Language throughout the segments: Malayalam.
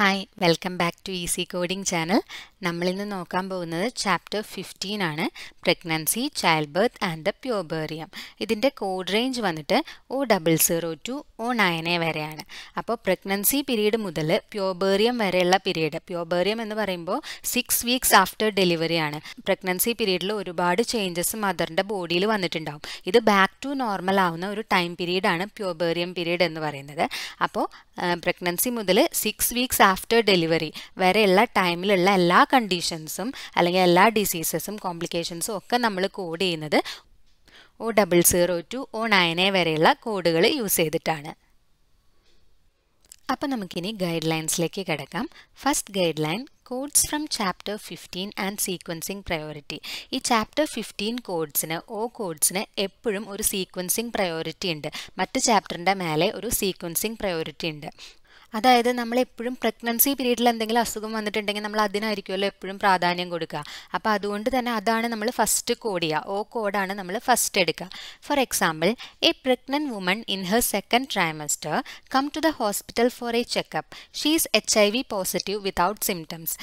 Hi welcome back to easy coding channel നമ്മളിന്ന് നോക്കാൻ പോകുന്നത് ചാപ്റ്റർ ഫിഫ്റ്റീൻ ആണ് pregnancy childbirth and the puerperium ഇതിൻ്റെ കോഡ് റേഞ്ച് വന്നിട്ട് O double zero two O nine A വരെയാണ് അപ്പോൾ പ്രഗ്നൻസി പീരീഡ് മുതൽ പ്യോബേറിയം വരെയുള്ള പീരീഡ് പ്യോബേറിയം എന്ന് പറയുമ്പോൾ സിക്സ് വീക്സ് ആഫ്റ്റർ ഡെലിവറി ആണ് പ്രഗ്നൻസി പീരീഡിൽ ഒരുപാട് ചേഞ്ചസ് മദറിൻ്റെ ബോഡിയിൽ വന്നിട്ടുണ്ടാകും ഇത് ബാക്ക് ടു നോർമൽ ആവുന്ന ഒരു ടൈം പീരീഡാണ് പ്യോബേറിയം പീരീഡ് എന്ന് പറയുന്നത് അപ്പോൾ പ്രഗ്നൻസി മുതൽ സിക്സ് വീക്സ് ആഫ്റ്റർ ഡെലിവറി വരെയുള്ള ടൈമിലുള്ള എല്ലാ കണ്ടീഷൻസും അല്ലെങ്കിൽ എല്ലാ ഡിസീസസും കോംപ്ലിക്കേഷൻസും ഒക്കെ നമ്മൾ കോഡ് ചെയ്യുന്നത് O double zero two O nine A വരെയുള്ള കോഡുകൾ യൂസ് ചെയ്തിട്ടാണ് അപ്പോൾ നമുക്കിനി ഗൈഡ് ലൈൻസിലേക്ക് കിടക്കാം first guideline codes from chapter fifteen and sequencing priority ഈ ചാപ്റ്റർ ഫിഫ്റ്റീൻ കോഡ്സിന് ഓ കോഡ്സിന് എപ്പോഴും ഒരു സീക്വൻസിങ് പ്രയോറിറ്റി ഉണ്ട് മറ്റ് ചാപ്റ്ററിൻ്റെ മേലെ ഒരു സീക്വൻസിങ് പ്രയോറിറ്റി ഉണ്ട് അതായത് നമ്മൾ എപ്പോഴും പ്രഗ്നൻസി പീരീഡിൽ എന്തെങ്കിലും അസുഖം വന്നിട്ടുണ്ടെങ്കിൽ നമ്മൾ അതിനായിരിക്കുമല്ലോ എപ്പോഴും പ്രാധാന്യം കൊടുക്കുക അപ്പോൾ അതുകൊണ്ട് തന്നെ അതാണ് നമ്മൾ ഫസ്റ്റ് കോഡ് ചെയ്യുക ഓ കോഡാണ് നമ്മൾ ഫസ്റ്റ് എടുക്കുക for example a pregnant woman in her second trimester come to the hospital for a checkup she is H I V positive without symptoms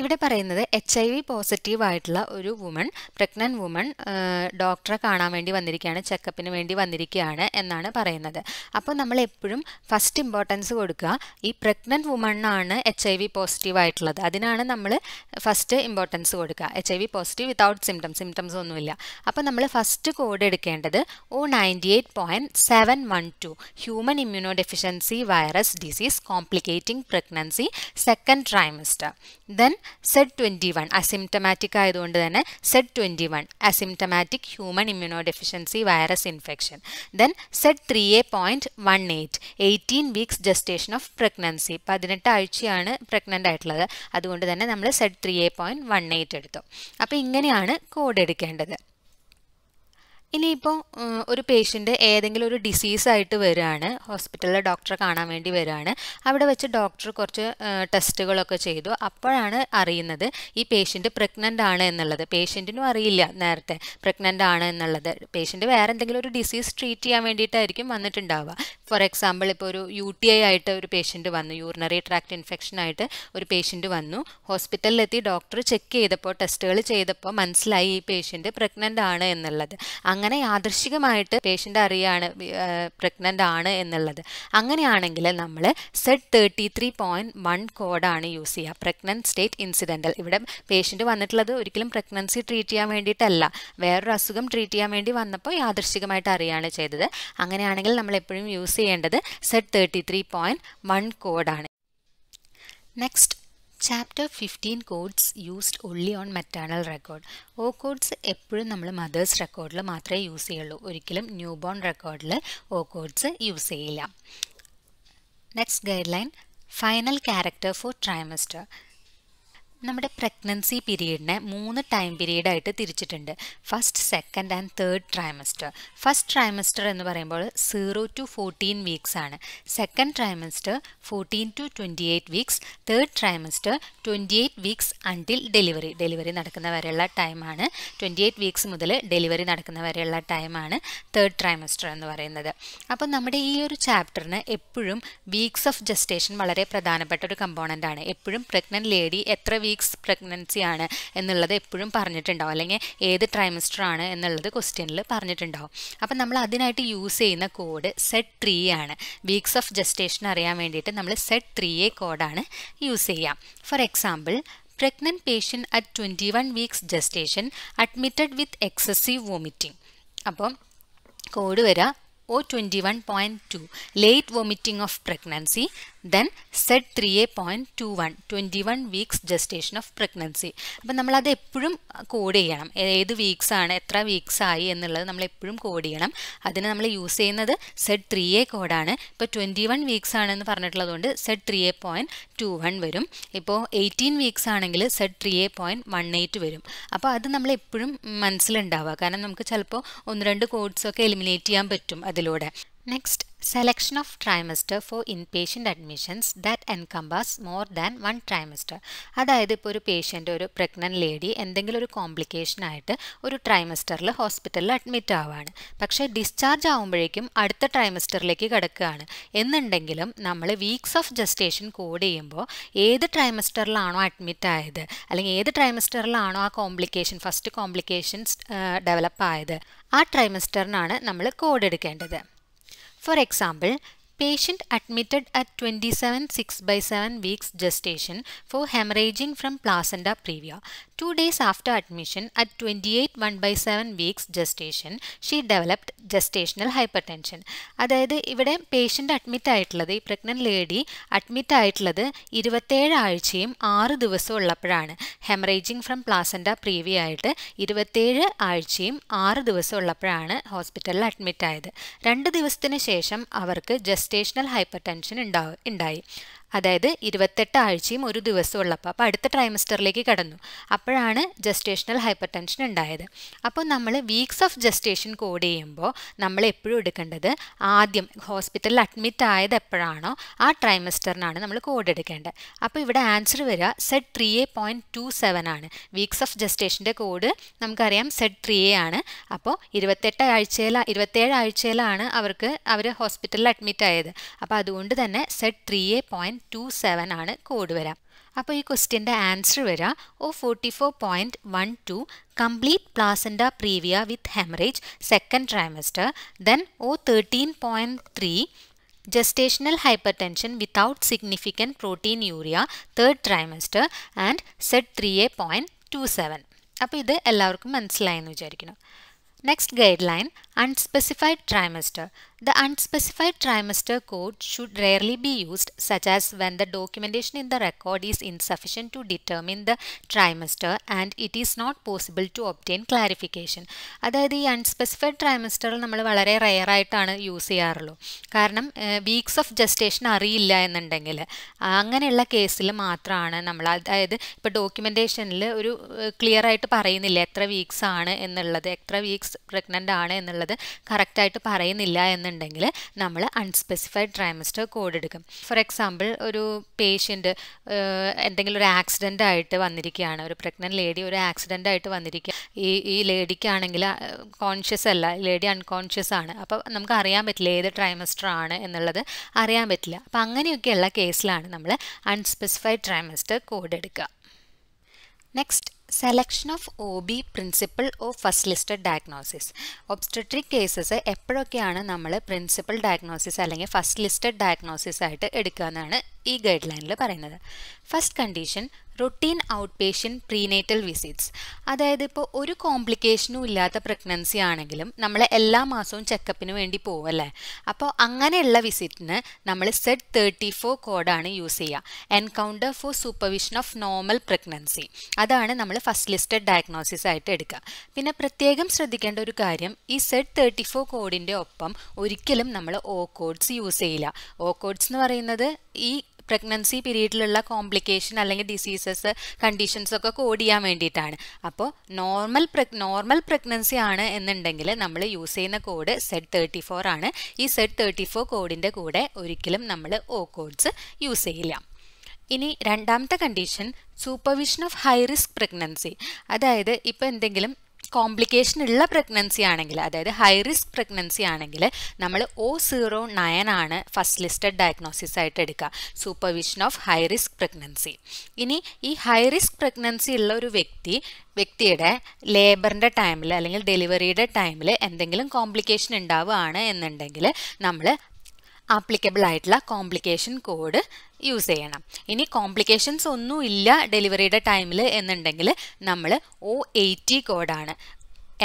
ഇവിടെ പറയുന്നത് എച്ച് ഐ വി പോസിറ്റീവ് ആയിട്ടുള്ള ഒരു വുമൺ പ്രഗ്നൻറ്റ് വുമൺ ഡോക്ടറെ കാണാൻ വേണ്ടി വന്നിരിക്കുകയാണ് ചെക്കപ്പിന് വേണ്ടി വന്നിരിക്കുകയാണ് എന്നാണ് പറയുന്നത് അപ്പോൾ നമ്മൾ എപ്പോഴും ഫസ്റ്റ് ഇമ്പോർട്ടൻസ് കൊടുക്കുക ഈ പ്രഗ്നൻറ്റ് വുമണ്ണാണ് എച്ച് ഐ വി പോസിറ്റീവ് ആയിട്ടുള്ളത് അതിനാണ് നമ്മൾ ഫസ്റ്റ് ഇമ്പോർട്ടൻസ് കൊടുക്കുക H I V positive without symptoms symptoms ഒന്നുമില്ല അപ്പോൾ നമ്മൾ ഫസ്റ്റ് കോഡ് എടുക്കേണ്ടത് O ninety eight point seven one two human immunodeficiency virus disease complicating pregnancy second trimester then Z twenty one asymptomatic ആയതുകൊണ്ട് തന്നെ Z twenty one asymptomatic human immunodeficiency virus infection then Z three A point one eight eighteen weeks gestation of pregnancy പതിനെട്ട് ആഴ്ചയാണ് പ്രഗ്നൻ്റ് ആയിട്ടുള്ളത് അതുകൊണ്ട് തന്നെ നമ്മൾ Z three A point one eight എടുത്തു അപ്പോൾ ഇങ്ങനെയാണ് കോഡ് എടുക്കേണ്ടത് ഇനിയിപ്പോൾ ഒരു പേഷ്യൻ്റ് ഏതെങ്കിലും ഒരു ഡിസീസ് ആയിട്ട് വരികയാണ് ഹോസ്പിറ്റലിലെ ഡോക്ടറെ കാണാൻ വേണ്ടി വരികയാണ് അവിടെ വെച്ച് ഡോക്ടർ കുറച്ച് ടെസ്റ്റുകളൊക്കെ ചെയ്തു അപ്പോഴാണ് അറിയുന്നത് ഈ പേഷ്യൻ്റ് പ്രഗ്നൻ്റ് ആണ് എന്നുള്ളത് പേഷ്യൻറ്റിനും അറിയില്ല നേരത്തെ പ്രഗ്നൻ്റ് ആണ് എന്നുള്ളത് പേഷ്യൻ്റ് വേറെ എന്തെങ്കിലും ഒരു ഡിസീസ് ട്രീറ്റ് ചെയ്യാൻ വേണ്ടിയിട്ടായിരിക്കും വന്നിട്ടുണ്ടാവുക ഫോർ എക്സാമ്പിൾ ഇപ്പോൾ ഒരു യു ടി ഐ ആയിട്ട് ഒരു പേഷ്യൻറ്റ് വന്നു യൂറിനറി ട്രാക്ട് ഇൻഫെക്ഷൻ ആയിട്ട് ഒരു പേഷ്യൻ്റ് വന്നു ഹോസ്പിറ്റലിലെത്തി ഡോക്ടർ ചെക്ക് ചെയ്തപ്പോൾ ടെസ്റ്റുകൾ ചെയ്തപ്പോൾ മനസ്സിലായി ഈ പേഷ്യൻറ്റ് പ്രഗ്നൻ്റ് ആണ് എന്നുള്ളത് അങ്ങനെ യാദൃശികമായിട്ട് പേഷ്യൻ്റ് അറിയാണ് പ്രഗ്നൻ്റ് ആണ് എന്നുള്ളത് അങ്ങനെയാണെങ്കിൽ നമ്മൾ Z thirty three point one കോഡാണ് യൂസ് ചെയ്യുക പ്രഗ്നൻറ്റ് സ്റ്റേറ്റ് ഇൻസിഡൻ്റൽ ഇവിടെ പേഷ്യൻ്റ് വന്നിട്ടുള്ളത് ഒരിക്കലും പ്രഗ്നൻസി ട്രീറ്റ് ചെയ്യാൻ വേണ്ടിയിട്ടല്ല വേറൊരു അസുഖം ട്രീറ്റ് ചെയ്യാൻ വേണ്ടി വന്നപ്പോൾ യാദൃശികമായിട്ട് അറിയാണ് ചെയ്തത് അങ്ങനെയാണെങ്കിൽ നമ്മൾ എപ്പോഴും യൂസ് ചെയ്യേണ്ടത് Z thirty three point one കോഡാണ് next chapter fifteen codes used only on maternal record O codes എപ്പോഴും നമ്മൾ മദേഴ്സ് റെക്കോർഡിൽ മാത്രമേ യൂസ് ചെയ്യുള്ളൂ ഒരിക്കലും ന്യൂ ബോൺ റെക്കോർഡിൽ ഓ കോഡ്സ് യൂസ് ചെയ്യില്ല next guideline final character for trimester നമ്മുടെ പ്രഗ്നൻസി പീരീഡിനെ മൂന്ന് ടൈം പീരീഡായിട്ട് തിരിച്ചിട്ടുണ്ട് first second and third trimester first trimester എന്ന് പറയുമ്പോൾ സീറോ ടു ഫോർട്ടീൻ വീക്സ് ആണ് second trimester fourteen to twenty eight weeks third trimester twenty eight weeks until delivery delivery നടക്കുന്ന വരെയുള്ള ടൈമാണ് ട്വൻറ്റി എയ്റ്റ് വീക്സ് മുതൽ ഡെലിവറി നടക്കുന്ന വരെയുള്ള ടൈമാണ് തേർഡ് ട്രൈമസ്റ്റർ എന്ന് പറയുന്നത് അപ്പോൾ നമ്മുടെ ഈ ഒരു ചാപ്റ്ററിന് എപ്പോഴും വീക്സ് ഓഫ് ജസ്റ്റേഷൻ വളരെ പ്രധാനപ്പെട്ട ഒരു കമ്പോണൻ്റ് ആണ് എപ്പോഴും പ്രഗ്നൻറ്റ് ലേഡി എത്ര വീക്സ് പ്രഗ്നൻസി ആണ് എന്നുള്ളത് എപ്പോഴും പറഞ്ഞിട്ടുണ്ടാവും അല്ലെങ്കിൽ ഏത് ട്രൈമസ്റ്റർ ആണ് എന്നുള്ളത് ക്വസ്റ്റ്യനിൽ പറഞ്ഞിട്ടുണ്ടാവും അപ്പം നമ്മൾ അതിനായിട്ട് യൂസ് ചെയ്യുന്ന കോഡ് സെറ്റ് ത്രീ ആണ് വീക്സ് ഓഫ് ജസ്റ്റേഷൻ അറിയാൻ വേണ്ടിയിട്ട് നമ്മൾ സെറ്റ് ത്രീ എ കോഡാണ് യൂസ് ചെയ്യുക for example pregnant pregnant at twenty one weeks gestation admitted with excessive vomiting അപ്പം കോഡ് വരിക O twenty one point two late vomiting of pregnancy then Z three A point two one twenty one weeks gestation of pregnancy അപ്പം നമ്മളത് എപ്പോഴും കോഡ് ചെയ്യണം ഏത് വീക്സ് ആണ് എത്ര വീക്സ് ആയി എന്നുള്ളത് നമ്മൾ എപ്പോഴും കോഡ് ചെയ്യണം അതിന് നമ്മൾ യൂസ് ചെയ്യുന്നത് സെഡ് ത്രീ എ കോഡാണ് ഇപ്പോൾ ട്വൻറ്റി വൺ വീക്സ് ആണെന്ന് പറഞ്ഞിട്ടുള്ളതുകൊണ്ട് Z three A point two one വരും ഇപ്പോൾ എയ്റ്റീൻ വീക്സ് ആണെങ്കിൽ Z three A point one eight വരും അപ്പോൾ അത് നമ്മൾ എപ്പോഴും മനസ്സിലുണ്ടാവുക കാരണം നമുക്ക് ചിലപ്പോൾ ഒന്ന് രണ്ട് കോഡ്സൊക്കെ എലിമിനേറ്റ് ചെയ്യാൻ പറ്റും അതിലൂടെ next Selection of trimester for inpatient admissions that encompass more than one trimester അതായത് ഇപ്പോൾ ഒരു പേഷ്യൻ്റ് ഒരു പ്രഗ്നൻറ്റ് ലേഡി എന്തെങ്കിലും ഒരു കോംപ്ലിക്കേഷൻ ആയിട്ട് ഒരു ട്രൈമസ്റ്ററിൽ ഹോസ്പിറ്റലിൽ അഡ്മിറ്റ് ആവുകയാണ് പക്ഷേ ഡിസ്ചാർജ് ആകുമ്പോഴേക്കും അടുത്ത ട്രൈമസ്റ്ററിലേക്ക് കിടക്കുകയാണ് എന്നുണ്ടെങ്കിലും നമ്മൾ വീക്സ് ഓഫ് ജസ്റ്റേഷൻ കോഡ് ചെയ്യുമ്പോൾ ഏത് ട്രൈമസ്റ്ററിലാണോ അഡ്മിറ്റ് ആയത് അല്ലെങ്കിൽ ഏത് ട്രൈമസ്റ്ററിലാണോ ആ കോംപ്ലിക്കേഷൻ ഫസ്റ്റ് കോംപ്ലിക്കേഷൻസ് ഡെവലപ്പ് ആയത് ആ ട്രൈമസ്റ്ററിനാണ് നമ്മൾ കോഡ് എടുക്കേണ്ടത് For example, Patient admitted at 27 6 by 7 weeks gestation for hemorrhaging from placenta previa. Two days after admission at 28 1 by 7 weeks gestation, she developed gestational hypertension. അതായത് ഇവിടെ പേഷ്യൻ്റ് അഡ്മിറ്റ് ആയിട്ടുള്ളത് ഈ പ്രഗ്നൻ്റ് ലേഡി അഡ്മിറ്റ് ആയിട്ടുള്ളത് ഇരുപത്തേഴ് ആഴ്ചയും ആറ് ദിവസവും ഉള്ളപ്പോഴാണ് ഹെമറേജിങ് ഫ്രം പ്ലാസൻറ്റ പ്രീവിയ ആയിട്ട് ഇരുപത്തേഴ് ആഴ്ചയും ആറ് ദിവസവും ഉള്ളപ്പോഴാണ് ഹോസ്പിറ്റലിൽ അഡ്മിറ്റ് ആയത് രണ്ട് ദിവസത്തിന് ശേഷം അവർക്ക് just gestational hypertension in, in അതായത് ഇരുപത്തെട്ട് ആഴ്ചയും ഒരു ദിവസവും ഉള്ളപ്പോൾ അപ്പോൾ അടുത്ത ട്രൈമസ്റ്ററിലേക്ക് കടന്നു അപ്പോഴാണ് ജസ്റ്റേഷണൽ ഹൈപ്പർ ടെൻഷൻ ഉണ്ടായത് അപ്പോൾ നമ്മൾ വീക്സ് ഓഫ് ജസ്റ്റേഷൻ കോഡ് ചെയ്യുമ്പോൾ നമ്മൾ എപ്പോഴും എടുക്കേണ്ടത് ആദ്യം ഹോസ്പിറ്റലിൽ അഡ്മിറ്റ് ആയത് എപ്പോഴാണോ ആ ട്രൈമസ്റ്ററിനാണ് നമ്മൾ കോഡ് എടുക്കേണ്ടത് അപ്പോൾ ഇവിടെ ആൻസർ വരിക Z three A point two seven ആണ് വീക്സ് ഓഫ് ജസ്റ്റേഷൻ്റെ കോഡ് നമുക്കറിയാം സെഡ് ത്രീ എ ആണ് അപ്പോൾ ഇരുപത്തെട്ട് ആഴ്ചയിൽ ഇരുപത്തേഴ് ആഴ്ചയിലാണ് അവർക്ക് അവർ ഹോസ്പിറ്റലിൽ അഡ്മിറ്റ് ആയത് അപ്പോൾ അതുകൊണ്ട് തന്നെ Z three A point two seven ആണ് കോഡ് വരാം അപ്പോൾ ഈ ക്വസ്റ്റ്യൻ്റെ ആൻസർ വരാം O forty four point one two complete placenta praevia with haemorrhage second trimester then O thirteen point three third trimester and significant three A point two seven അപ്പോൾ ഇത് എല്ലാവർക്കും മനസ്സിലായെന്ന് വിചാരിക്കുന്നു next guideline unspecified trimester The unspecified trimester code should rarely be used such as when the documentation in the record is insufficient to determine the trimester and it is not possible to obtain clarification. അതായത് ഈ അൺസ്പെസിഫൈഡ് ട്രൈമസ്റ്ററിൽ നമ്മൾ വളരെ റെയർ ആയിട്ടാണ് യൂസ് ചെയ്യാറുള്ളൂ കാരണം വീക്സ് ഓഫ് ജസ്റ്റേഷൻ അറിയില്ല എന്നുണ്ടെങ്കിൽ അങ്ങനെയുള്ള കേസിൽ മാത്രമാണ് നമ്മൾ അതായത് ഇപ്പോൾ ഡോക്യുമെൻറ്റേഷനിൽ ഒരു ക്ലിയർ ആയിട്ട് പറയുന്നില്ല എത്ര വീക്സ് ആണ് എന്നുള്ളത് എത്ര വീക്സ് പ്രഗ്നൻ്റ് ആണ് എന്നുള്ളത് കറക്റ്റായിട്ട് പറയുന്നില്ല എന്ന് എന്നുണ്ടെങ്കിൽ നമ്മൾ അൺസ്പെസിഫൈഡ് ട്രൈമസ്റ്റർ കോഡ് എടുക്കും ഫോർ എക്സാമ്പിൾ ഒരു പേഷ്യൻ്റ് എന്തെങ്കിലും ഒരു ആക്സിഡൻ്റ് ആയിട്ട് വന്നിരിക്കുകയാണ് ഒരു പ്രഗ്നൻറ്റ് ലേഡി ഒരു ആക്സിഡൻ്റ് ആയിട്ട് വന്നിരിക്കുക ഈ ഈ ലേഡിക്കാണെങ്കിൽ കോൺഷ്യസ് അല്ല ലേഡി അൺകോൺഷ്യസ് ആണ് അപ്പോൾ നമുക്ക് അറിയാൻ പറ്റില്ല ഏത് ട്രൈമസ്റ്റർ ആണ് എന്നുള്ളത് അറിയാൻ പറ്റില്ല അപ്പോൾ അങ്ങനെയൊക്കെയുള്ള കേസിലാണ് നമ്മൾ അൺസ്പെസിഫൈഡ് ട്രൈമസ്റ്റർ കോഡ് എടുക്കുക next selection of O B principle of first listed diagnosis obstetric cases എപ്പോഴൊക്കെയാണ് നമ്മൾ പ്രിൻസിപ്പിൾ ഡയഗ്നോസിസ് അല്ലെങ്കിൽ ഫസ്റ്റ് ലിസ്റ്റഡ് ഡയഗ്നോസിസ് ആയിട്ട് എടുക്കുക എന്നാണ് ഈ ഗൈഡ് ലൈനിൽ പറയുന്നത് first condition routine outpatient prenatal visits അതായത് ഇപ്പോൾ ഒരു കോംപ്ലിക്കേഷനും ഇല്ലാത്ത പ്രഗ്നൻസി ആണെങ്കിലും നമ്മൾ എല്ലാ മാസവും ചെക്കപ്പിന് വേണ്ടി പോവല്ലേ അപ്പോൾ അങ്ങനെയുള്ള വിസിറ്റിന് നമ്മൾ സെഡ് തേർട്ടി ഫോർ കോഡാണ് യൂസ് ചെയ്യുക encounter for supervision of normal pregnancy അതാണ് നമ്മൾ ഫസ്റ്റ് ലിസ്റ്റഡ് ഡയഗ്നോസിസ് ആയിട്ട് എടുക്കുക പിന്നെ പ്രത്യേകം ശ്രദ്ധിക്കേണ്ട ഒരു കാര്യം ഈ സെഡ് തേർട്ടി ഫോർ കോഡിൻ്റെ ഒപ്പം ഒരിക്കലും നമ്മൾ ഓ കോഡ്സ് യൂസ് ചെയ്യില്ല ഓ കോഡ്സ് എന്ന് പറയുന്നത് ഈ പ്രഗ്നൻസി പീരീഡിലുള്ള കോംപ്ലിക്കേഷൻ അല്ലെങ്കിൽ ഡിസീസസ് കണ്ടീഷൻസ് ഒക്കെ കോഡ് ചെയ്യാൻ വേണ്ടിയിട്ടാണ് അപ്പോൾ നോർമൽ നോർമൽ പ്രഗ്നൻസി ആണ് എന്നുണ്ടെങ്കിൽ നമ്മൾ യൂസ് ചെയ്യുന്ന കോഡ് സെഡ് തേർട്ടി ഫോർ ആണ് ഈ സെഡ് തേർട്ടി ഫോർ കോഡിൻ്റെ കൂടെ ഒരിക്കലും നമ്മൾ ഓ കോഡ്സ് യൂസ് ചെയ്യില്ല ഇനി രണ്ടാമത്തെ condition supervision of high risk pregnancy അതായത് ഇപ്പോൾ എന്തെങ്കിലും കോംപ്ലിക്കേഷൻ ഉള്ള പ്രഗ്നൻസി ആണെങ്കിൽ അതായത് ഹൈ റിസ്ക് പ്രഗ്നൻസി ആണെങ്കിൽ നമ്മൾ ഒ സീറോ നയൻ ആണ് ഫസ്റ്റ് ലിസ്റ്റഡ് ഡയഗ്നോസിസ് ആയിട്ട് എടുക്കുക supervision of high risk pregnancy ഇനി ഈ ഹൈ റിസ്ക് പ്രഗ്നൻസി ഉള്ള ഒരു വ്യക്തി വ്യക്തിയുടെ ലേബറിൻ്റെ ടൈമിൽ അല്ലെങ്കിൽ ഡെലിവറിയുടെ ടൈമിൽ എന്തെങ്കിലും കോംപ്ലിക്കേഷൻ ഉണ്ടാവുകയാണ് എന്നുണ്ടെങ്കിൽ നമ്മൾ ആപ്ലിക്കബിൾ ആയിട്ടുള്ള കോംപ്ലിക്കേഷൻ കോഡ് യൂസ് ചെയ്യണം ഇനി കോംപ്ലിക്കേഷൻസ് ഒന്നും ഇല്ല ഡെലിവറിയുടെ ടൈമിൽ എന്നുണ്ടെങ്കിൽ നമ്മൾ ഒ എയ്റ്റി കോഡാണ്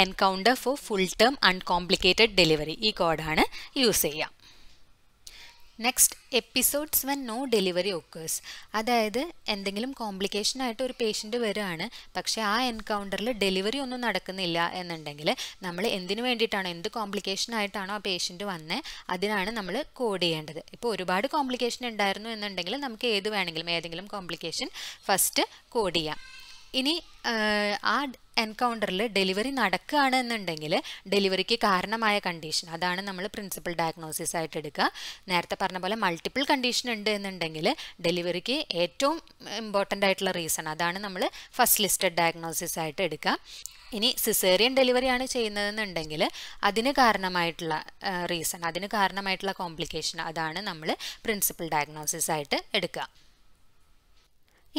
encounter for full term uncomplicated delivery ഈ കോഡാണ് യൂസ് ചെയ്യുക next episodes when no delivery occurs അതായത് എന്തെങ്കിലും കോംപ്ലിക്കേഷൻ ആയിട്ട് ഒരു പേഷ്യൻ്റ് വരികയാണ് പക്ഷേ ആ എൻകൗണ്ടറിൽ ഡെലിവറി ഒന്നും നടക്കുന്നില്ല എന്നുണ്ടെങ്കിൽ നമ്മൾ എന്തിനു വേണ്ടിയിട്ടാണോ എന്ത് കോംപ്ലിക്കേഷൻ ആയിട്ടാണോ ആ പേഷ്യൻ്റ് വന്നത് അതിനാണ് നമ്മൾ കോഡ് ചെയ്യേണ്ടത് ഇപ്പോൾ ഒരുപാട് കോംപ്ലിക്കേഷൻ ഉണ്ടായിരുന്നു എന്നുണ്ടെങ്കിൽ നമുക്ക് ഏത് വേണമെങ്കിലും ഏതെങ്കിലും കോംപ്ലിക്കേഷൻ ഫസ്റ്റ് കോഡ് ചെയ്യാം ഇനി ആ എൻകൗണ്ടറിൽ ഡെലിവറി നടക്കുകയാണ് എന്നുണ്ടെങ്കിൽ ഡെലിവറിക്ക് കാരണമായ കണ്ടീഷൻ അതാണ് നമ്മൾ പ്രിൻസിപ്പൽ ഡയഗ്നോസിസ് ആയിട്ട് എടുക്കുക നേരത്തെ പറഞ്ഞ പോലെ മൾട്ടിപ്പിൾ കണ്ടീഷൻ ഉണ്ട് എന്നുണ്ടെങ്കിൽ ഡെലിവറിക്ക് ഏറ്റവും ഇമ്പോർട്ടൻ്റ് ആയിട്ടുള്ള റീസൺ അതാണ് നമ്മൾ ഫസ്റ്റ് ലിസ്റ്റഡ് ഡയഗ്നോസിസ് ആയിട്ട് എടുക്കുക ഇനി സിസേറിയൻ ഡെലിവറിയാണ് ചെയ്യുന്നതെന്നുണ്ടെങ്കിൽ അതിന് കാരണമായിട്ടുള്ള റീസൺ അതിന് കാരണമായിട്ടുള്ള കോംപ്ലിക്കേഷൻ അതാണ് നമ്മൾ പ്രിൻസിപ്പൽ ഡയഗ്നോസിസ് ആയിട്ട് എടുക്കുക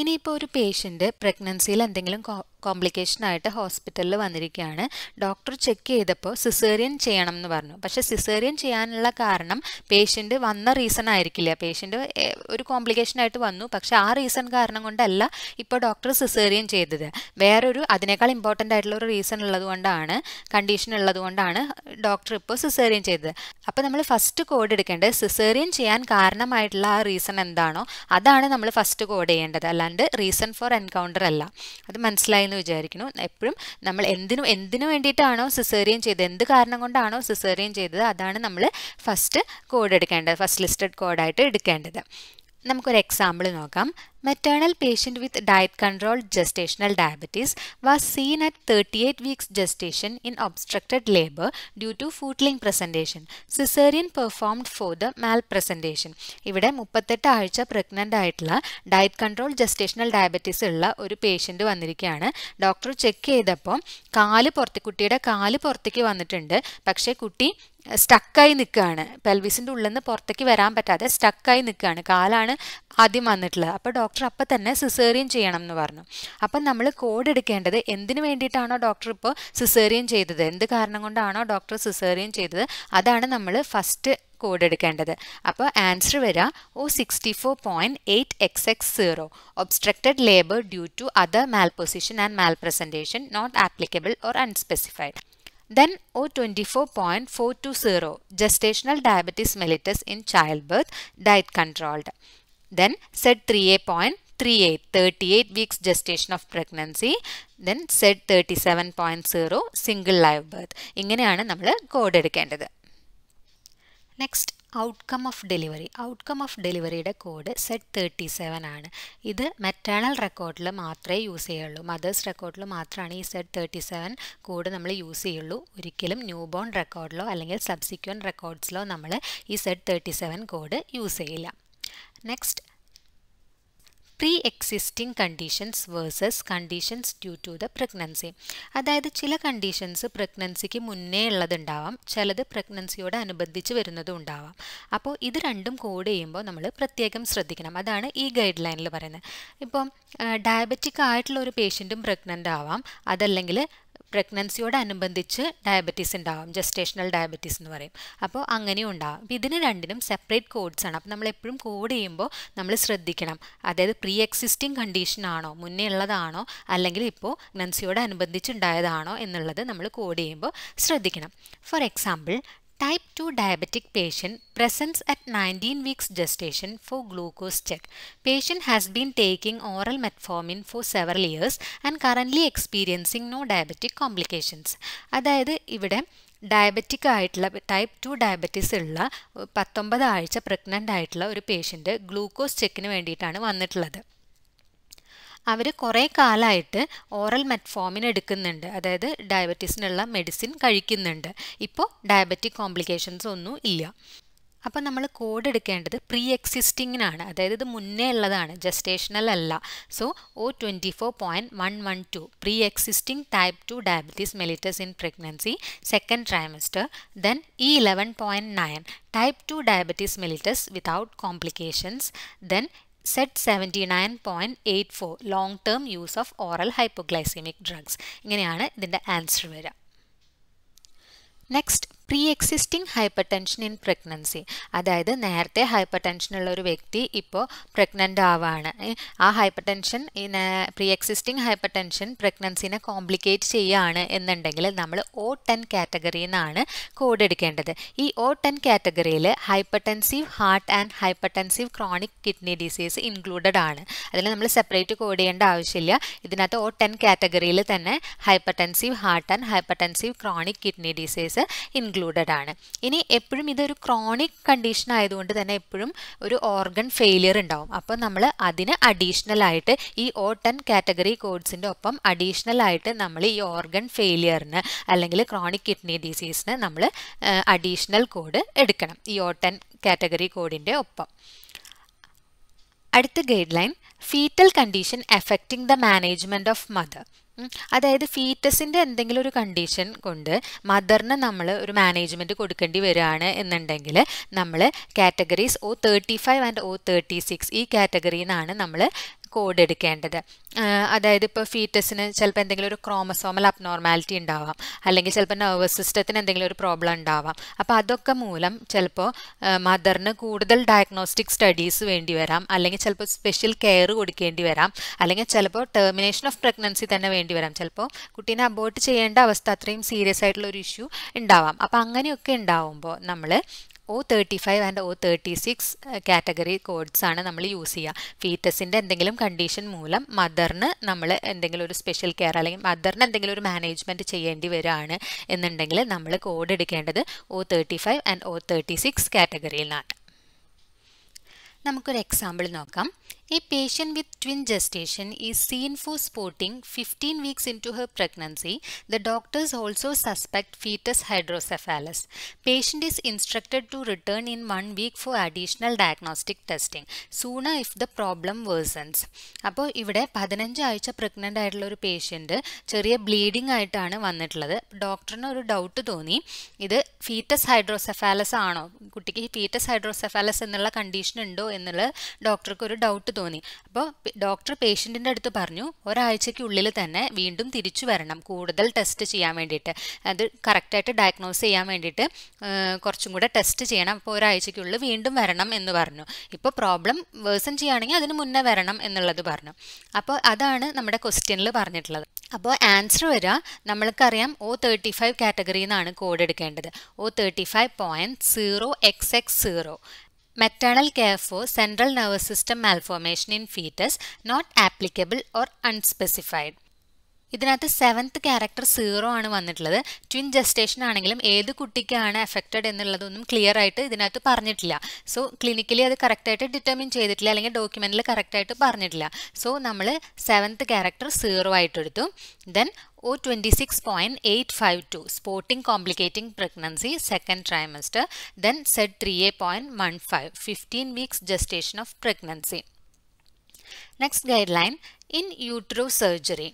ഇനിയിപ്പോൾ ഒരു പേഷ്യൻ്റ് പ്രഗ്നൻസിയിൽ എന്തെങ്കിലും കോംപ്ലിക്കേഷൻ ആയിട്ട് ഹോസ്പിറ്റലിൽ വന്നിരിക്കുകയാണ് ഡോക്ടർ ചെക്ക് ചെയ്തപ്പോൾ സിസേറിയൻ ചെയ്യണം എന്ന് പറഞ്ഞു പക്ഷേ സിസേറിയൻ ചെയ്യാനുള്ള കാരണം പേഷ്യൻ്റ് വന്ന റീസൺ ആയിരിക്കില്ല പേഷ്യൻ്റ് ഒരു കോംപ്ലിക്കേഷൻ ആയിട്ട് വന്നു പക്ഷേ ആ റീസൺ കാരണം കൊണ്ടല്ല ഇപ്പോൾ ഡോക്ടർ സിസേറിയൻ ചെയ്തത് വേറൊരു അതിനേക്കാൾ ഇമ്പോർട്ടൻ്റ് ആയിട്ടുള്ള ഒരു റീസൺ ഉള്ളതുകൊണ്ടാണ് കണ്ടീഷൻ ഉള്ളതുകൊണ്ടാണ് ഡോക്ടർ ഇപ്പോൾ സിസേറിയൻ ചെയ്തത് അപ്പോൾ നമ്മൾ ഫസ്റ്റ് കോഡ് എടുക്കേണ്ടത് സിസേറിയൻ ചെയ്യാൻ കാരണമായിട്ടുള്ള ആ റീസൺ എന്താണോ അതാണ് നമ്മൾ ഫസ്റ്റ് കോഡ് ചെയ്യേണ്ടത് അല്ലാണ്ട് റീസൺ ഫോർ എൻകൗണ്ടർ അല്ല അത് മനസ്സിലായി എന്ന് വിചാരിക്കണം എപ്പോഴും നമ്മൾ എന്തിനു എന്തിനു വേണ്ടിയിട്ടാണോ സിസേറിയൻ ചെയ്തത് എന്ത് കാരണം കൊണ്ടാണോ സിസേറിയൻ ചെയ്തത് അതാണ് നമ്മൾ ഫസ്റ്റ് കോഡ് എടുക്കേണ്ടത് ഫസ്റ്റ് ലിസ്റ്റഡ് കോഡായിട്ട് എടുക്കേണ്ടത് നമുക്കൊരു എക്സാമ്പിൾ നോക്കാം Maternal patient with diet controlled gestational diabetes was seen at 38 weeks gestation in obstructed labor due to footling presentation. Cesarean performed for the malpresentation. ഇവിടെ 38 ആഴ്ച പ്രഗ്നൻ്റ് ആയിട്ടുള്ള ഡയറ്റ് കൺട്രോൾ ജസ്റ്റേഷണൽ ഡയബറ്റീസ് ഉള്ള ഒരു patient വന്നിരിക്കുകയാണ് ഡോക്ടർ ചെക്ക് ചെയ്തപ്പോൾ കാല് പുറത്ത് കുട്ടിയുടെ കാല് പുറത്തേക്ക് വന്നിട്ടുണ്ട് പക്ഷേ കുട്ടി സ്റ്റക്കായി നിൽക്കുകയാണ് പെൽവിസിൻ്റെ ഉള്ളിൽ നിന്ന് പുറത്തേക്ക് വരാൻ പറ്റാതെ സ്റ്റക്കായി നിൽക്കുകയാണ് കാലാണ് ആദ്യം വന്നിട്ടുള്ളത് അപ്പോൾ ഡോക്ടർ ഡോക്ടർ അപ്പം തന്നെ സിസേറിയൻ ചെയ്യണം എന്ന് പറഞ്ഞു അപ്പം നമ്മൾ കോഡ് എടുക്കേണ്ടത് എന്തിനു വേണ്ടിയിട്ടാണോ ഡോക്ടർ ഇപ്പോൾ സിസേറിയൻ ചെയ്തത് എന്ത് കാരണം കൊണ്ടാണോ ഡോക്ടർ സിസേറിയൻ ചെയ്തത് അതാണ് നമ്മൾ ഫസ്റ്റ് കോഡ് എടുക്കേണ്ടത് അപ്പോൾ ആൻസർ വരാം O sixty four point eight X X zero obstructed labour due to other malposition and malpresentation not applicable or unspecified then O twenty four point four two zero gestational diabetes mellitus in childbirth diet controlled Then Z3A.38, 38 weeks gestation of pregnancy. Then Z37.0 single live birth. ഇങ്ങനെയാണ് നമ്മൾ കോഡ് എടുക്കേണ്ടത് next outcome of delivery outcome of ഡെലിവറിയുടെ കോഡ് സെറ്റ് തേർട്ടി സെവൻ ആണ് ഇത് മെറ്റേണൽ റെക്കോർഡിൽ മാത്രമേ യൂസ് ചെയ്യുള്ളൂ മദേഴ്സ് റെക്കോർഡിൽ മാത്രമാണ് ഈ സെറ്റ് തേർട്ടി സെവൻ കോഡ് നമ്മൾ യൂസ് ചെയ്യുള്ളൂ ഒരിക്കലും ന്യൂ ബോൺ റെക്കോർഡിലോ അല്ലെങ്കിൽ സബ്സിക്വൻറ്റ് റെക്കോർഡ്സിലോ നമ്മൾ ഈ Z thirty seven code use ചെയ്യില്ല next pre existing conditions versus conditions due to the pregnancy അതായത് ചില കണ്ടീഷൻസ് പ്രഗ്നൻസിക്ക് മുന്നേ ഉള്ളതുണ്ടാവാം ചിലത് പ്രഗ്നൻസിയോട് അനുബന്ധിച്ച് വരുന്നതും ഉണ്ടാവാം അപ്പോൾ ഇത് രണ്ടും കോഡ് ചെയ്യുമ്പോൾ നമ്മൾ പ്രത്യേകം ശ്രദ്ധിക്കണം അതാണ് ഈ ഗൈഡ് ലൈനിൽ പറയുന്നത് ഇപ്പം ഡയബറ്റിക് ആയിട്ടുള്ള ഒരു പേഷ്യൻറ്റും പ്രഗ്നൻ്റ് ആവാം അതല്ലെങ്കിൽ പ്രഗ്നൻസിയോടനുബന്ധിച്ച് ഡയബറ്റീസ് ഉണ്ടാവും ജസ്റ്റേഷണൽ ഡയബറ്റീസ് എന്ന് പറയും അപ്പോൾ അങ്ങനെയും ഉണ്ടാവും അപ്പോൾ ഇതിന് രണ്ടിനും സെപ്പറേറ്റ് കോഡ്സ് ആണ് അപ്പോൾ നമ്മൾ എപ്പോഴും കോഡ് ചെയ്യുമ്പോൾ നമ്മൾ ശ്രദ്ധിക്കണം അതായത് പ്രീ എക്സിസ്റ്റിംഗ് കണ്ടീഷൻ ആണോ മുന്നേ ഉള്ളതാണോ അല്ലെങ്കിൽ ഇപ്പോൾ ഉണ്ടായതാണോ എന്നുള്ളത് നമ്മൾ കോഡ് ചെയ്യുമ്പോൾ ശ്രദ്ധിക്കണം for example Type 2 diabetic patient presents at 19 weeks gestation for glucose check. Patient has been taking oral metformin for several years and currently experiencing no diabetic complications. അതായത് ഇവിടെ ഡയബറ്റിക് ആയിട്ടുള്ള ടൈപ്പ് ടു ഡയബറ്റീസ് ഉള്ള പത്തൊമ്പത് ആഴ്ച പ്രഗ്നൻ്റ് ആയിട്ടുള്ള ഒരു പേഷ്യൻ്റ് ഗ്ലൂക്കോസ് ചെക്കിന് വേണ്ടിയിട്ടാണ് വന്നിട്ടുള്ളത് അവർ കുറേ കാലമായിട്ട് ഓറൽ മെറ്റ്ഫോമിൻ എടുക്കുന്നുണ്ട് അതായത് ഡയബറ്റീസിനുള്ള മെഡിസിൻ കഴിക്കുന്നുണ്ട് ഇപ്പോൾ ഡയബറ്റിക് കോംപ്ലിക്കേഷൻസ് ഒന്നും ഇല്ല അപ്പോൾ നമ്മൾ കോഡ് എടുക്കേണ്ടത് പ്രീ എക്സിസ്റ്റിങ്ങിനാണ് അതായത് ഇത് മുന്നേ ഉള്ളതാണ് ജസ്റ്റേഷണൽ അല്ല so O twenty four point one one two pre existing type two diabetes mellitus in pregnancy second trimester then E eleven point nine type two diabetes mellitus without complications then Z seventy nine point eight four long term use of oral hypoglycaemic drugs ഇങ്ങനെയാണ് ഇതിൻ്റെ ആൻസർ വരിക next pre existing hypertension in pregnancy അതായത് നേരത്തെ ഹൈപ്പർ ഉള്ള ഒരു വ്യക്തി ഇപ്പോൾ പ്രഗ്നൻ്റ് ആവാണ് ആ hypertension pre existing hypertension പ്രഗ്നൻസിനെ കോംപ്ലിക്കേറ്റ് ചെയ്യുകയാണ് എന്നുണ്ടെങ്കിൽ നമ്മൾ ഒ ടെൻ കാറ്റഗറിയിൽ നിന്നാണ് കോഡ് എടുക്കേണ്ടത് ഈ ഒ ടെൻ കാറ്റഗറിയിൽ hypertensive heart and hypertensive chronic kidney disease included ആണ് അതിൽ നമ്മൾ സെപ്പറേറ്റ് കോഡ് ചെയ്യേണ്ട ആവശ്യമില്ല ഇതിനകത്ത് ഒ ടെൻ കാറ്റഗറിയിൽ തന്നെ hypertensive heart and hypertensive chronic kidney disease include included ആണ് ഇനി എപ്പോഴും ഇതൊരു ക്രോണിക് കണ്ടീഷൻ ആയതുകൊണ്ട് തന്നെ എപ്പോഴും ഒരു ഓർഗൻ ഫെയിലിയർ ഉണ്ടാവും അപ്പോൾ നമ്മൾ അതിന് അഡീഷണൽ ആയിട്ട് ഈ ഒ ടെൻ കാറ്റഗറി കോഡ്സിൻ്റെ ഒപ്പം അഡീഷണൽ ആയിട്ട് നമ്മൾ ഈ ഓർഗൻ ഫെയിലിയറിന് അല്ലെങ്കിൽ ക്രോണിക് കിഡ്നി ഡിസീസിന് നമ്മൾ അഡീഷണൽ കോഡ് എടുക്കണം ഈ ഒ ടെൻ കാറ്റഗറി കോഡിൻ്റെ ഒപ്പം അടുത്ത guideline fetal condition affecting the management of mother അതായത് ഫീറ്റസിൻ്റെ എന്തെങ്കിലും ഒരു കണ്ടീഷൻ കൊണ്ട് മദറിന് നമ്മൾ ഒരു മാനേജ്മെൻറ്റ് കൊടുക്കേണ്ടി വരികയാണ് എന്നുണ്ടെങ്കിൽ നമ്മൾ categories O thirty five and O thirty six ഈ കാറ്റഗറിയിൽ നിന്നാണ് നമ്മൾ കോഡ് എടുക്കേണ്ടത് അതായത് ഇപ്പോൾ ഫീറ്റസിന് ചിലപ്പോൾ എന്തെങ്കിലും ഒരു ക്രോമസോമൽ അബ്നോർമാലിറ്റി ഉണ്ടാവാം അല്ലെങ്കിൽ ചിലപ്പോൾ നെർവസ് സിസ്റ്റത്തിന് എന്തെങ്കിലും ഒരു പ്രോബ്ലം ഉണ്ടാവാം അപ്പോൾ അതൊക്കെ മൂലം ചിലപ്പോൾ മദറിന് കൂടുതൽ ഡയഗ്നോസ്റ്റിക് സ്റ്റഡീസ് വേണ്ടി വരാം അല്ലെങ്കിൽ ചിലപ്പോൾ സ്പെഷ്യൽ കെയർ കൊടുക്കേണ്ടി വരാം അല്ലെങ്കിൽ ചിലപ്പോൾ ടെർമിനേഷൻ ഓഫ് പ്രഗ്നൻസി തന്നെ വേണ്ടി വരാം ചിലപ്പോൾ കുട്ടീനെ അബോർട്ട് ചെയ്യേണ്ട അവസ്ഥ അത്രയും സീരിയസ് ആയിട്ടുള്ള ഒരു ഇഷ്യൂ ഉണ്ടാവാം അപ്പോൾ അങ്ങനെയൊക്കെ ഉണ്ടാവുമ്പോൾ നമ്മൾ O thirty five and O thirty six category codes ആണ് നമ്മൾ യൂസ് ചെയ്യുക ഫീറ്റസിൻ്റെ എന്തെങ്കിലും കണ്ടീഷൻ മൂലം മദറിന് നമ്മൾ എന്തെങ്കിലും ഒരു സ്പെഷ്യൽ കെയർ അല്ലെങ്കിൽ മദറിന് എന്തെങ്കിലും ഒരു മാനേജ്മെൻറ്റ് ചെയ്യേണ്ടി വരികയാണ് എന്നുണ്ടെങ്കിൽ നമ്മൾ കോഡ് എടുക്കേണ്ടത് O thirty five and O thirty six കാറ്റഗറിയിൽ നിന്നാണ് നമുക്കൊരു എക്സാമ്പിൾ നോക്കാം A patient with twin gestation is seen for sporting 15 weeks into her pregnancy. The doctors also suspect fetus hydrocephalus. Patient is instructed to return in one week for additional diagnostic testing. Sooner if the problem worsens. അപ്പോൾ ഇവിടെ പതിനഞ്ച് ആഴ്ച പ്രഗ്നൻ്റ് ആയിട്ടുള്ള ഒരു പേഷ്യൻ്റ് ചെറിയ ബ്ലീഡിംഗ് ആയിട്ടാണ് വന്നിട്ടുള്ളത് ഡോക്ടറിന് ഒരു ഡൗട്ട് തോന്നി ഇത് ഫീറ്റസ് ഹൈഡ്രോസെഫാലസ് ആണോ കുട്ടിക്ക് ഫീറ്റസ് ഹൈഡ്രോസെഫാലസ് എന്നുള്ള കണ്ടീഷൻ ഉണ്ടോ എന്നുള്ള ഡോക്ടർക്ക് ഒരു ഡൗട്ട് തോന്നി അപ്പോൾ ഡോക്ടർ പേഷ്യൻറ്റിൻ്റെ അടുത്ത് പറഞ്ഞു ഒരാഴ്ചയ്ക്കുള്ളിൽ തന്നെ വീണ്ടും തിരിച്ചു വരണം കൂടുതൽ ടെസ്റ്റ് ചെയ്യാൻ വേണ്ടിയിട്ട് അത് കറക്റ്റായിട്ട് ഡയഗ്നോസ് ചെയ്യാൻ വേണ്ടിയിട്ട് കുറച്ചും കൂടെ ടെസ്റ്റ് ചെയ്യണം അപ്പോൾ ഒരാഴ്ചയ്ക്കുള്ളിൽ വീണ്ടും വരണം എന്ന് പറഞ്ഞു ഇപ്പോൾ പ്രോബ്ലം വേഴ്സൺ ചെയ്യുകയാണെങ്കിൽ അതിന് മുന്നേ വരണം എന്നുള്ളത് പറഞ്ഞു അപ്പോൾ അതാണ് നമ്മുടെ ക്വസ്റ്റ്യനിൽ പറഞ്ഞിട്ടുള്ളത് അപ്പോൾ ആൻസർ വരിക നമ്മൾക്കറിയാം ഒ തേർട്ടി ഫൈവ് കാറ്റഗറിയിൽ നിന്നാണ് കോഡ് എടുക്കേണ്ടത് O thirty five point zero X X zero Maternal care for central nervous system malformation in fetus not applicable or unspecified. ഇതിനകത്ത് സെവൻത്ത് ക്യാരക്ടർ സീറോ ആണ് വന്നിട്ടുള്ളത് ട്വിൻ ജസ്റ്റേഷൻ ആണെങ്കിലും ഏത് കുട്ടിക്കാണ് എഫക്റ്റഡ് എന്നുള്ളതൊന്നും ക്ലിയർ ആയിട്ട് ഇതിനകത്ത് പറഞ്ഞിട്ടില്ല സോ ക്ലിനിക്കലി അത് കറക്റ്റായിട്ട് ഡിറ്റർമിൻ ചെയ്തിട്ടില്ല അല്ലെങ്കിൽ ഡോക്യുമെൻറ്റിൽ കറക്റ്റായിട്ട് പറഞ്ഞിട്ടില്ല സോ നമ്മൾ സെവൻത്ത് ക്യാരക്ടർ സീറോ ആയിട്ടെടുത്തു then O twenty six point eight five two spotting complicating pregnancy second trimester then Z three A point one five fifteen weeks gestation of pregnancy next guideline in utero surgery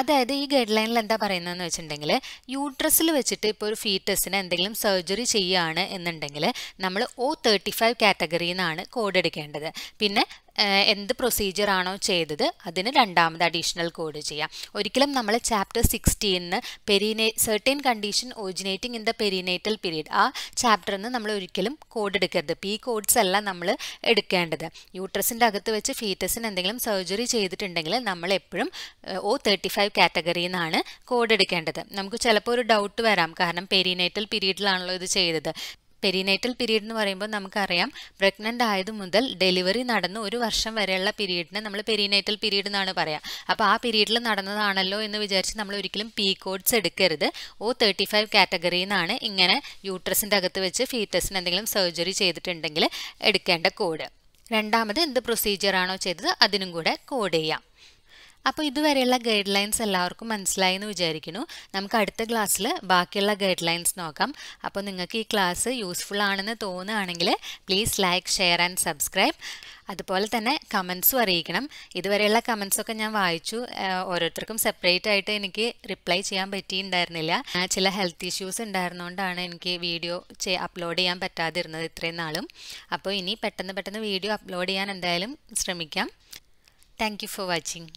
അതായത് ഈ ഗൈഡ് ലൈനിൽ എന്താ പറയുന്നതെന്ന് വെച്ചിട്ടുണ്ടെങ്കിൽ യൂട്രസിൽ വെച്ചിട്ട് ഇപ്പോൾ ഒരു ഫീറ്റസിന് എന്തെങ്കിലും സർജറി ചെയ്യുകയാണ് എന്നുണ്ടെങ്കിൽ നമ്മൾ ഒ തേർട്ടി ഫൈവ് കാറ്റഗറിയിൽ നിന്നാണ് കോഡ് എടുക്കേണ്ടത് പിന്നെ എന്ത് പ്രൊസീജിയറാണോ ചെയ്തത് അതിന് രണ്ടാമത് അഡീഷണൽ കോഡ് ചെയ്യാം ഒരിക്കലും നമ്മൾ ചാപ്റ്റർ സിക്സ്റ്റീന്ന് പെരിനേ certain condition originating in the perinatal period ആ ചാപ്റ്ററിൽ നിന്ന് നമ്മൾ ഒരിക്കലും കോഡ് എടുക്കരുത് പി കോഡ്സ് അല്ല നമ്മൾ എടുക്കേണ്ടത് യൂട്രസിൻ്റെ അകത്ത് വെച്ച് ഫീറ്റസിന് എന്തെങ്കിലും സർജറി ചെയ്തിട്ടുണ്ടെങ്കിൽ നമ്മൾ എപ്പോഴും ഒ തേർട്ടി ഫൈവ് കാറ്റഗറിയിൽ നിന്നാണ് കോഡ് എടുക്കേണ്ടത് നമുക്ക് ചിലപ്പോൾ ഒരു ഡൗട്ട് വരാം കാരണം പെരിനേറ്റൽ പീരീഡിലാണല്ലോ ഇത് ചെയ്തത് പെരിനേറ്റൽ പീരീഡ് എന്ന് പറയുമ്പോൾ നമുക്കറിയാം പ്രഗ്നൻ്റ് ആയത് മുതൽ ഡെലിവറി നടന്ന് ഒരു വർഷം വരെയുള്ള പീരീഡിനെ നമ്മൾ പെരിനേറ്റൽ പീരീഡ് എന്നാണ് പറയാം അപ്പോൾ ആ പീരീഡിൽ നടന്നതാണല്ലോ എന്ന് വിചാരിച്ച് നമ്മൾ ഒരിക്കലും പീ കോഡ്സ് എടുക്കരുത് ഓ തേർട്ടി ഫൈവ് കാറ്റഗറിയിൽ നിന്നാണ് ഇങ്ങനെ യൂട്രസിൻ്റെ അകത്ത് വെച്ച് ഫീറ്റസിന് എന്തെങ്കിലും സർജറി ചെയ്തിട്ടുണ്ടെങ്കിൽ എടുക്കേണ്ട കോഡ് രണ്ടാമത് എന്ത് പ്രൊസീജിയറാണോ ചെയ്തത് അതിനും കൂടെ കോഡ് ചെയ്യാം അപ്പോൾ ഇതുവരെയുള്ള ഗൈഡ് ലൈൻസ് എല്ലാവർക്കും മനസ്സിലായി എന്ന് വിചാരിക്കുന്നു നമുക്ക് അടുത്ത ക്ലാസ്സിൽ ബാക്കിയുള്ള ഗൈഡ് ലൈൻസ് നോക്കാം അപ്പോൾ നിങ്ങൾക്ക് ഈ ക്ലാസ് യൂസ്ഫുൾ ആണെന്ന് തോന്നുകയാണെങ്കിൽ please like share and subscribe അതുപോലെ തന്നെ കമൻസും അറിയിക്കണം ഇതുവരെയുള്ള കമൻസൊക്കെ ഞാൻ വായിച്ചു ഓരോരുത്തർക്കും സെപ്പറേറ്റ് ആയിട്ട് എനിക്ക് റിപ്ലൈ ചെയ്യാൻ പറ്റിയിട്ടുണ്ടായിരുന്നില്ല ചില ഹെൽത്ത് ഇഷ്യൂസ് ഉണ്ടായിരുന്നുകൊണ്ടാണ് എനിക്ക് വീഡിയോ അപ്ലോഡ് ചെയ്യാൻ പറ്റാതിരുന്നത് ഇത്രയും നാളും അപ്പോൾ ഇനി പെട്ടെന്ന് പെട്ടെന്ന് വീഡിയോ അപ്ലോഡ് ചെയ്യാൻ എന്തായാലും ശ്രമിക്കാം താങ്ക് ഫോർ വാച്ചിങ്